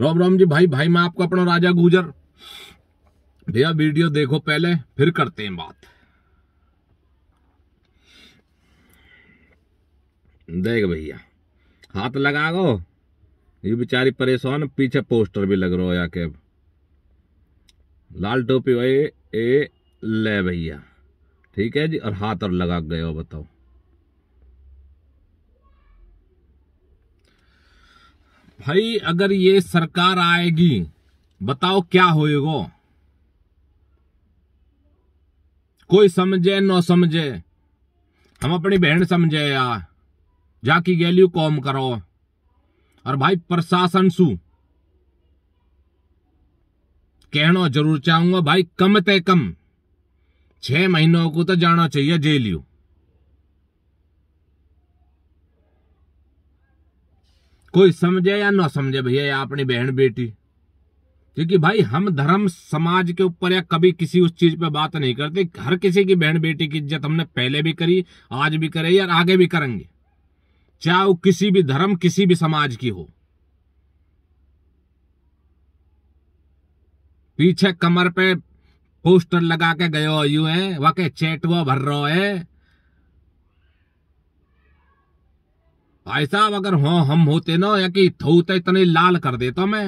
राम राम जी भाई भाई मैं आपको अपना राजा गुजर भैया वीडियो देखो पहले फिर करते हैं बात देख भैया हाथ लगा गो ये बेचारी परेशान पीछे पोस्टर भी लग रहा है कैब लाल टोपी भाई ए ले भैया ठीक है जी और हाथ और लगा गए हो बताओ भाई अगर ये सरकार आएगी बताओ क्या होएगा कोई समझे न समझे हम अपनी बहन समझे यार जाकी गैल्यू कॉम करो और भाई प्रशासन सु कहना जरूर चाहूंगा भाई कम ते कम छह महीनों को तो जाना चाहिए जेल कोई समझे या ना समझे भैया या अपनी बहन बेटी क्योंकि भाई हम धर्म समाज के ऊपर या कभी किसी उस चीज पे बात नहीं करते हर किसी की बहन बेटी की इज्जत हमने पहले भी करी आज भी करे या आगे भी करेंगे चाहे वो किसी भी धर्म किसी भी समाज की हो पीछे कमर पे पोस्टर लगा के गयो यू है वाके चैट वो भर रहो है भाई साहब अगर हो हम होते ना या कि थोते इतने लाल कर देता तो मैं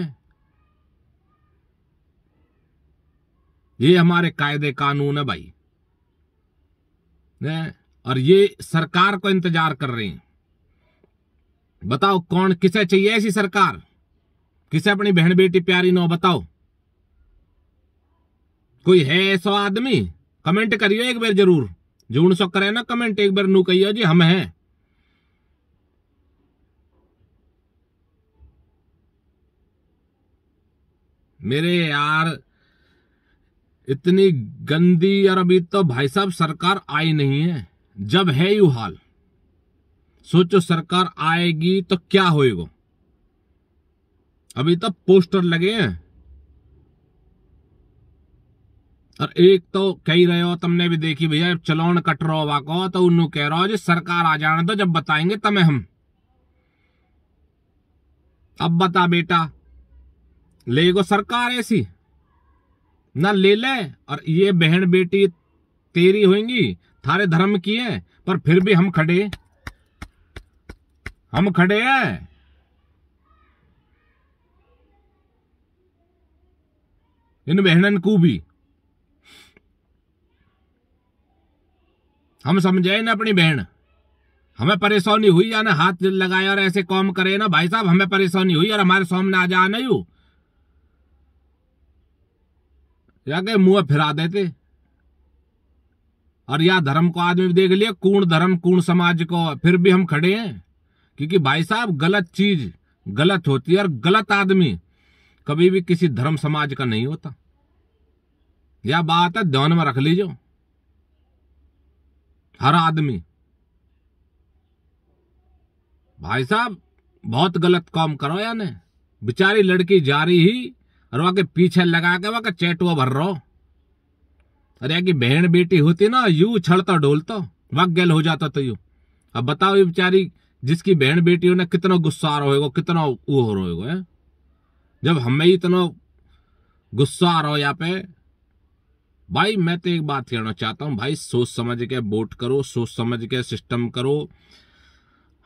ये हमारे कायदे कानून है भाई ने? और ये सरकार को इंतजार कर रही है बताओ कौन किसे चाहिए ऐसी सरकार किसे अपनी बहन बेटी प्यारी ना बताओ कोई है ऐसा आदमी कमेंट करियो एक बार जरूर जो उन सौ करे ना कमेंट एक बार नू कही जी हम हैं मेरे यार इतनी गंदी और अभी तो भाई साहब सरकार आई नहीं है जब है यू हाल सोचो सरकार आएगी तो क्या होएगा अभी तो पोस्टर लगे हैं और एक तो कही रहे हो तुमने भी देखी भैया चलोन कट रहो वाको तो उन्हों कह हो जी सरकार आ जाने दो जब बताएंगे तमें हम अब बता बेटा ले गो सरकार ऐसी ना ले ले और ये बहन बेटी तेरी होगी थारे धर्म की है पर फिर भी हम खड़े हम खड़े हैं इन बहनन को भी हम समझे ना अपनी बहन हमें परेशानी हुई या ना हाथ लगाया और ऐसे काम करे ना भाई साहब हमें परेशानी हुई और हमारे सामने आ जा नहीं या के मुंह फिरा देते और या धर्म को आदमी देख लिया कूण धर्म कूण समाज को फिर भी हम खड़े हैं क्योंकि भाई साहब गलत चीज गलत होती है और गलत आदमी कभी भी किसी धर्म समाज का नहीं होता यह बात है ध्यान में रख लीजिए हर आदमी भाई साहब बहुत गलत काम करो या ने बेचारी लड़की जा रही ही और वहां के पीछे लगा के वहां का चेटुआ भर रहो अरे की बहन बेटी होती ना यू छड़ता डोलता वक गेल हो जाता तो यू अब बताओ ये बेचारी जिसकी बहन बेटी ने कितना गुस्सा आ रहा होगा कितना वो हो रहा होगा जब हमें इतना गुस्सा आ रहा हो यहाँ पे भाई मैं तो एक बात कहना चाहता हूँ भाई सोच समझ के वोट करो सोच समझ के सिस्टम करो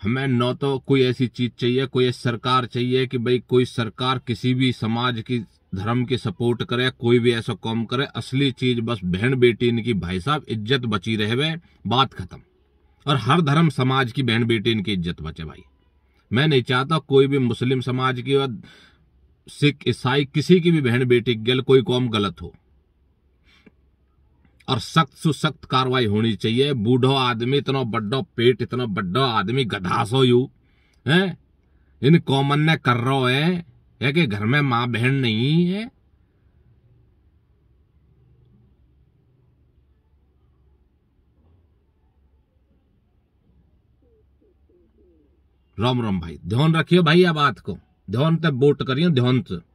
हमें न तो कोई ऐसी चीज़ चाहिए कोई सरकार चाहिए कि भाई कोई सरकार किसी भी समाज की धर्म की सपोर्ट करे कोई भी ऐसा काम करे असली चीज बस बहन बेटी इनकी भाई साहब इज्जत बची रहे बात खत्म और हर धर्म समाज की बहन बेटी इनकी इज्जत बचे भाई मैं नहीं चाहता कोई भी मुस्लिम समाज की और सिख ईसाई किसी की भी बहन बेटी गल कोई कौम गलत हो और सख्त से सख्त कार्रवाई होनी चाहिए बूढ़ो आदमी इतना बड्डो पेट इतना बड्डो आदमी गधास हो यू है इन कॉमन ने कर रो है, कि घर में मां बहन नहीं है राम राम भाई ध्यान रखियो भाई आप बात को ध्यान तब वोट करियो ध्यान से